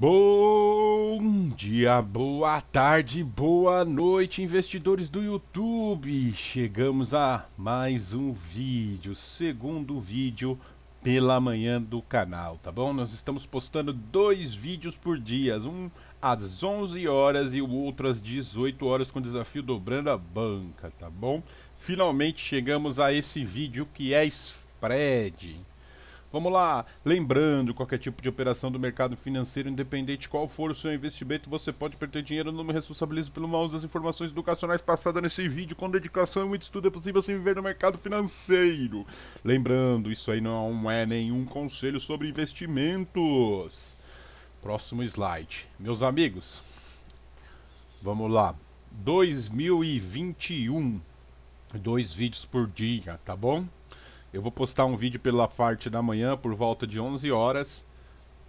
Bom dia, boa tarde, boa noite, investidores do YouTube. Chegamos a mais um vídeo, segundo vídeo pela manhã do canal, tá bom? Nós estamos postando dois vídeos por dia, um às 11 horas e o outro às 18 horas com o desafio dobrando a banca, tá bom? Finalmente chegamos a esse vídeo que é spread. Vamos lá, lembrando, qualquer tipo de operação do mercado financeiro, independente qual for o seu investimento, você pode perder dinheiro, não me responsabilizo pelo mau uso das informações educacionais passadas nesse vídeo, com dedicação e muito estudo é possível se viver no mercado financeiro. Lembrando, isso aí não é, é nenhum conselho sobre investimentos. Próximo slide. Meus amigos, vamos lá. 2021, dois vídeos por dia, tá bom? Eu vou postar um vídeo pela parte da manhã, por volta de 11 horas.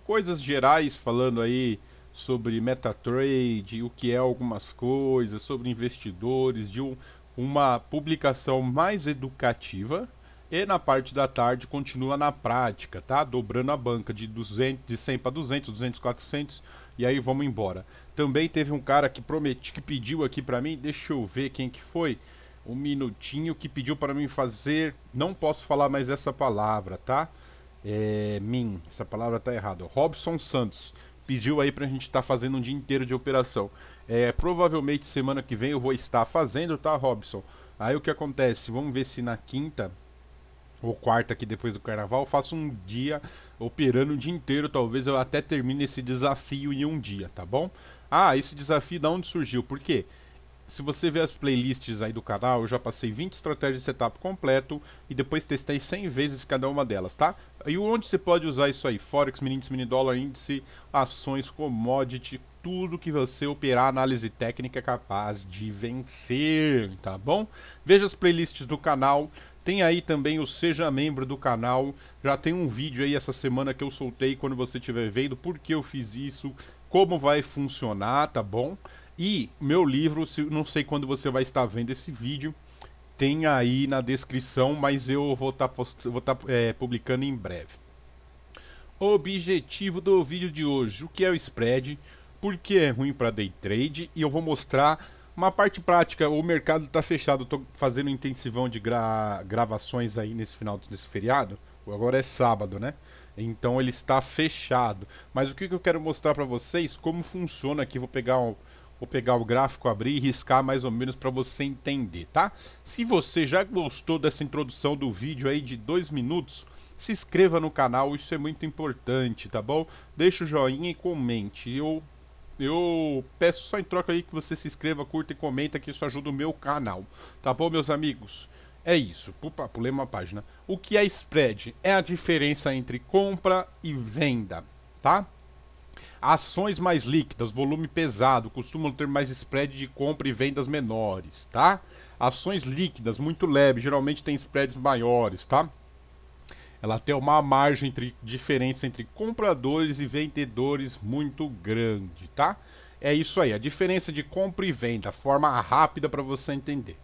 Coisas gerais falando aí sobre MetaTrade, o que é algumas coisas, sobre investidores, de um, uma publicação mais educativa. E na parte da tarde continua na prática, tá? Dobrando a banca de 200, de 100 para 200, 200, 400 e aí vamos embora. Também teve um cara que prometi, que pediu aqui para mim, deixa eu ver quem que foi um minutinho que pediu para mim fazer. Não posso falar mais essa palavra, tá? É, mim, essa palavra tá errada. Robson Santos pediu aí pra gente estar tá fazendo um dia inteiro de operação. É, provavelmente semana que vem eu vou estar fazendo, tá, Robson? Aí o que acontece? Vamos ver se na quinta ou quarta aqui depois do carnaval eu faço um dia operando o dia inteiro. Talvez eu até termine esse desafio em um dia, tá bom? Ah, esse desafio da onde surgiu? Por quê? se você ver as playlists aí do canal, eu já passei 20 estratégias de setup completo e depois testei 100 vezes cada uma delas, tá? E onde você pode usar isso aí? Forex, mini índice, mini dólar, índice, ações, commodity, tudo que você operar análise técnica é capaz de vencer, tá bom? Veja as playlists do canal, tem aí também o Seja Membro do canal. Já tem um vídeo aí essa semana que eu soltei quando você estiver vendo por que eu fiz isso, como vai funcionar, tá bom? E meu livro, não sei quando você vai estar vendo esse vídeo, tem aí na descrição, mas eu vou estar tá, tá é, publicando em breve. Objetivo do vídeo de hoje: o que é o spread, por que é ruim para day trade e eu vou mostrar uma parte prática. O mercado está fechado, estou fazendo intensivão de gra gravações aí nesse final desse feriado. Agora é sábado, né? Então ele está fechado. Mas o que, que eu quero mostrar para vocês como funciona aqui? Vou pegar um Vou pegar o gráfico, abrir e riscar mais ou menos para você entender, tá? Se você já gostou dessa introdução do vídeo aí de dois minutos, se inscreva no canal, isso é muito importante, tá bom? Deixa o joinha e comente. Eu, eu peço só em troca aí que você se inscreva, curta e comenta, que isso ajuda o meu canal, tá bom, meus amigos? É isso, Pupa, pulei uma página. O que é spread? É a diferença entre compra e venda, tá? Ações mais líquidas, volume pesado, costumam ter mais spread de compra e vendas menores, tá? Ações líquidas, muito leve, geralmente tem spreads maiores, tá? Ela tem uma margem entre diferença entre compradores e vendedores muito grande, tá? É isso aí, a diferença de compra e venda, forma rápida para você entender,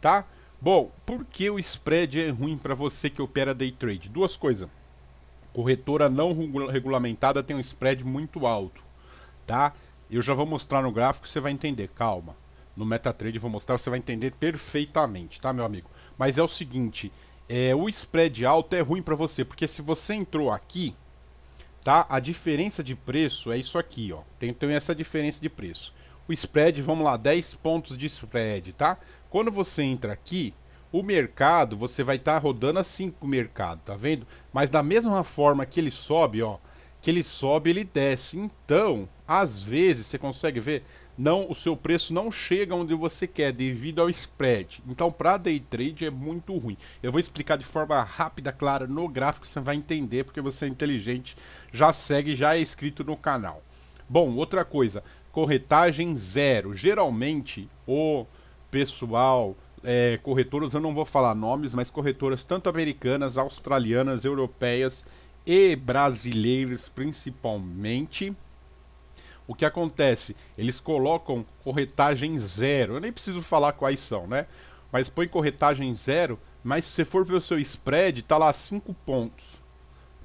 tá? Bom, por que o spread é ruim para você que opera day trade? Duas coisas corretora não regulamentada tem um spread muito alto, tá? Eu já vou mostrar no gráfico, você vai entender, calma. No MetaTrader eu vou mostrar, você vai entender perfeitamente, tá, meu amigo? Mas é o seguinte, é, o spread alto é ruim para você, porque se você entrou aqui, tá? A diferença de preço é isso aqui, ó. Tem, tem essa diferença de preço. O spread, vamos lá, 10 pontos de spread, tá? Quando você entra aqui, o mercado, você vai estar tá rodando assim com o mercado, tá vendo? Mas da mesma forma que ele sobe, ó, que ele sobe, ele desce. Então, às vezes, você consegue ver, não, o seu preço não chega onde você quer devido ao spread. Então, para day trade é muito ruim. Eu vou explicar de forma rápida, clara, no gráfico, você vai entender porque você é inteligente, já segue, já é inscrito no canal. Bom, outra coisa, corretagem zero. Geralmente o pessoal é, corretoras, eu não vou falar nomes, mas corretoras tanto americanas, australianas, europeias e brasileiras principalmente. O que acontece? Eles colocam corretagem zero. Eu nem preciso falar quais são, né? Mas põe corretagem zero, mas se você for ver o seu spread, tá lá 5 pontos.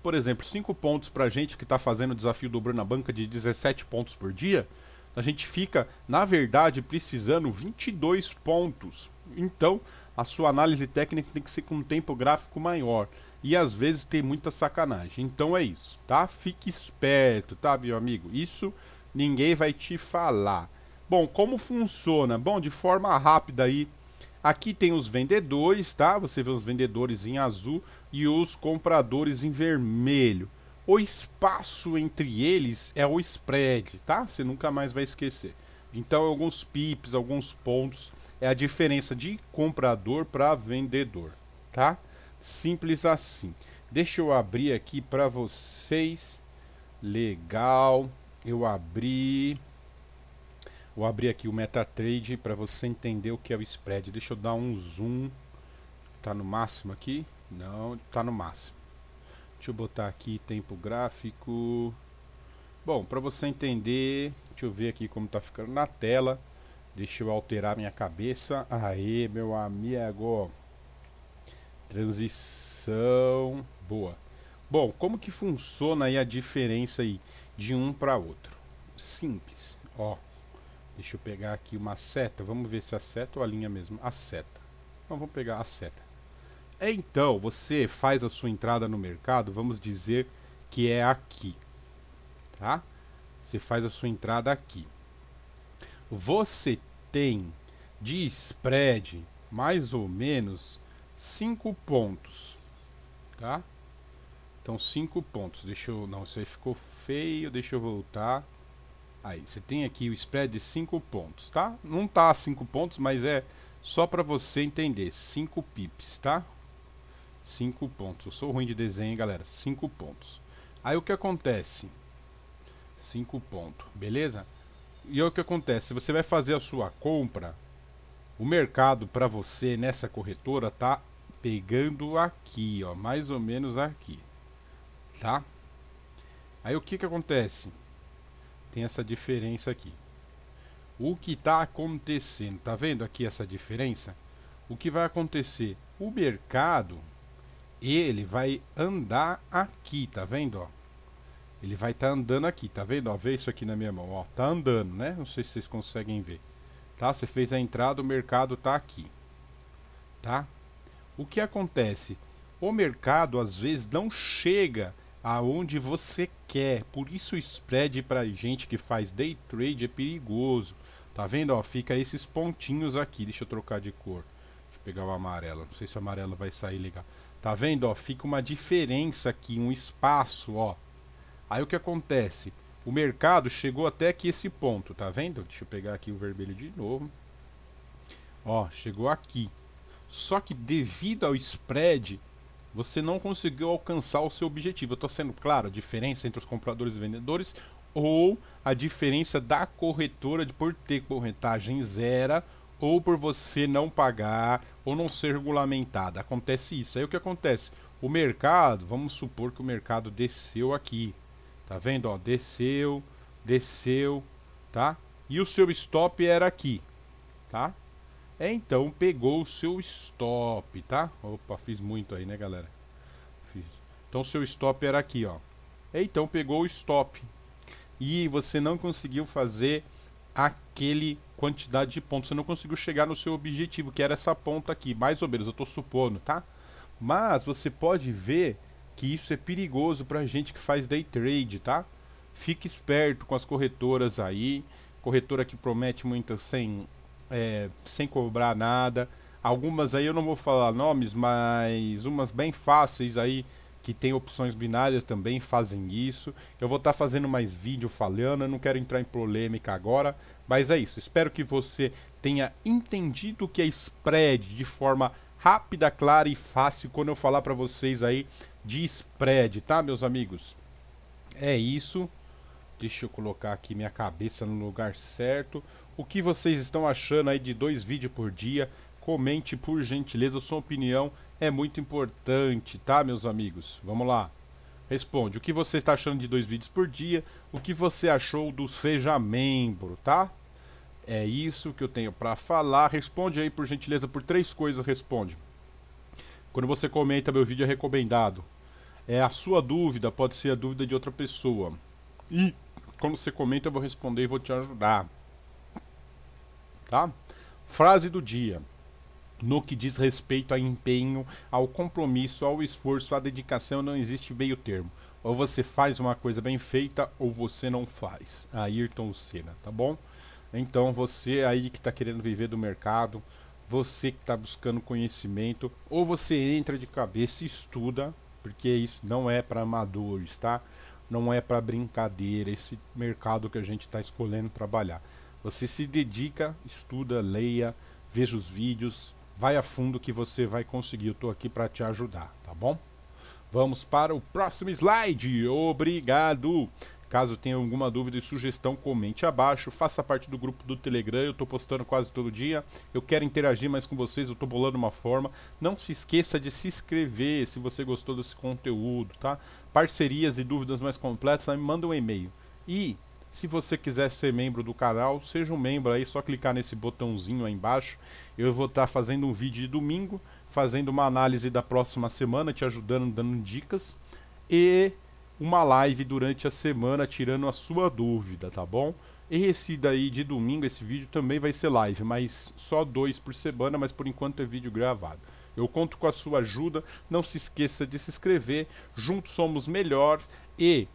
Por exemplo, 5 pontos pra gente que está fazendo o desafio do Bruno na banca de 17 pontos por dia, a gente fica, na verdade, precisando 22 pontos então, a sua análise técnica tem que ser com um tempo gráfico maior. E às vezes tem muita sacanagem. Então é isso, tá? Fique esperto, tá, meu amigo? Isso ninguém vai te falar. Bom, como funciona? Bom, de forma rápida aí. Aqui tem os vendedores, tá? Você vê os vendedores em azul e os compradores em vermelho. O espaço entre eles é o spread, tá? Você nunca mais vai esquecer. Então, alguns pips, alguns pontos é a diferença de comprador para vendedor, tá? Simples assim. Deixa eu abrir aqui para vocês. Legal. Eu abri. Vou abrir aqui o MetaTrade para você entender o que é o spread. Deixa eu dar um zoom. Tá no máximo aqui? Não, tá no máximo. Deixa eu botar aqui tempo gráfico. Bom, para você entender, deixa eu ver aqui como tá ficando na tela. Deixa eu alterar minha cabeça. Aí, meu amigo. Transição boa. Bom, como que funciona aí a diferença aí de um para outro? Simples. Ó, deixa eu pegar aqui uma seta. Vamos ver se é a seta ou a linha mesmo. A seta. Então vamos pegar a seta. É, então, você faz a sua entrada no mercado, vamos dizer que é aqui. Tá? Você faz a sua entrada aqui. Você tem de spread mais ou menos 5 pontos, tá? Então 5 pontos. Deixa eu, não, isso aí ficou feio, deixa eu voltar. Aí, você tem aqui o spread de 5 pontos, tá? Não tá 5 pontos, mas é só para você entender, 5 pips, tá? 5 pontos. Eu sou ruim de desenho, hein, galera. 5 pontos. Aí o que acontece? 5 pontos, beleza? e é o que acontece. Você vai fazer a sua compra. O mercado para você nessa corretora tá pegando aqui, ó, mais ou menos aqui, tá? Aí o que que acontece? Tem essa diferença aqui. O que está acontecendo? Tá vendo aqui essa diferença? O que vai acontecer? O mercado ele vai andar aqui, tá vendo? Ó? Ele vai estar tá andando aqui, tá vendo? Ó, vê isso aqui na minha mão, ó, tá andando, né? Não sei se vocês conseguem ver. Tá? Você fez a entrada, o mercado tá aqui. Tá? O que acontece? O mercado às vezes não chega aonde você quer. Por isso o spread para gente que faz day trade é perigoso. Tá vendo? Ó, fica esses pontinhos aqui. Deixa eu trocar de cor. Deixa eu pegar o amarelo. Não sei se o amarelo vai sair legal. Tá vendo? Ó, fica uma diferença aqui, um espaço, ó. Aí o que acontece? O mercado chegou até aqui esse ponto, tá vendo? Deixa eu pegar aqui o vermelho de novo. Ó, chegou aqui. Só que devido ao spread, você não conseguiu alcançar o seu objetivo. Eu estou sendo claro a diferença entre os compradores e vendedores ou a diferença da corretora de por ter corretagem zero ou por você não pagar ou não ser regulamentada. Acontece isso. Aí o que acontece? O mercado, vamos supor que o mercado desceu aqui, Tá vendo? Ó, desceu, desceu, tá? E o seu stop era aqui, tá? É, então pegou o seu stop, tá? Opa, fiz muito aí, né, galera? Fiz. Então seu stop era aqui, ó. É, então pegou o stop. E você não conseguiu fazer aquele quantidade de pontos. Você não conseguiu chegar no seu objetivo, que era essa ponta aqui, mais ou menos, eu estou supondo, tá? Mas você pode ver que isso é perigoso para gente que faz day trade, tá? Fique esperto com as corretoras aí, corretora que promete muito sem, é, sem cobrar nada. Algumas aí eu não vou falar nomes, mas umas bem fáceis aí que tem opções binárias também fazem isso. Eu vou estar tá fazendo mais vídeo falhando, eu não quero entrar em polêmica agora, mas é isso. Espero que você tenha entendido o que é spread de forma rápida, clara e fácil quando eu falar para vocês aí de spread, tá, meus amigos? É isso. Deixa eu colocar aqui minha cabeça no lugar certo. O que vocês estão achando aí de dois vídeos por dia? Comente por gentileza, a sua opinião é muito importante, tá, meus amigos? Vamos lá. Responde, o que você está achando de dois vídeos por dia? O que você achou do Seja Membro, tá? É isso que eu tenho para falar. Responde aí, por gentileza, por três coisas, responde. Quando você comenta meu vídeo é recomendado, é a sua dúvida, pode ser a dúvida de outra pessoa. E quando você comenta eu vou responder e vou te ajudar. Tá? Frase do dia. No que diz respeito a empenho, ao compromisso, ao esforço, à dedicação, não existe meio termo. Ou você faz uma coisa bem feita ou você não faz. Ayrton Senna, tá bom? Então você aí que está querendo viver do mercado, você que está buscando conhecimento, ou você entra de cabeça e estuda, porque isso não é para amadores, tá? Não é para brincadeira esse mercado que a gente está escolhendo trabalhar. Você se dedica, estuda, leia, veja os vídeos, vai a fundo que você vai conseguir. Eu estou aqui para te ajudar, tá bom? Vamos para o próximo slide. Obrigado. Caso tenha alguma dúvida e sugestão, comente abaixo. Faça parte do grupo do Telegram, eu estou postando quase todo dia. Eu quero interagir mais com vocês, eu estou bolando uma forma. Não se esqueça de se inscrever se você gostou desse conteúdo, tá? Parcerias e dúvidas mais completas, me manda um e-mail. E se você quiser ser membro do canal, seja um membro aí, só clicar nesse botãozinho aí embaixo. Eu vou estar tá fazendo um vídeo de domingo, fazendo uma análise da próxima semana, te ajudando, dando dicas. E uma live durante a semana tirando a sua dúvida, tá bom? Esse daí de domingo, esse vídeo também vai ser live, mas só dois por semana, mas por enquanto é vídeo gravado. Eu conto com a sua ajuda, não se esqueça de se inscrever, juntos somos melhor e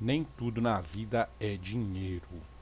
nem tudo na vida é dinheiro.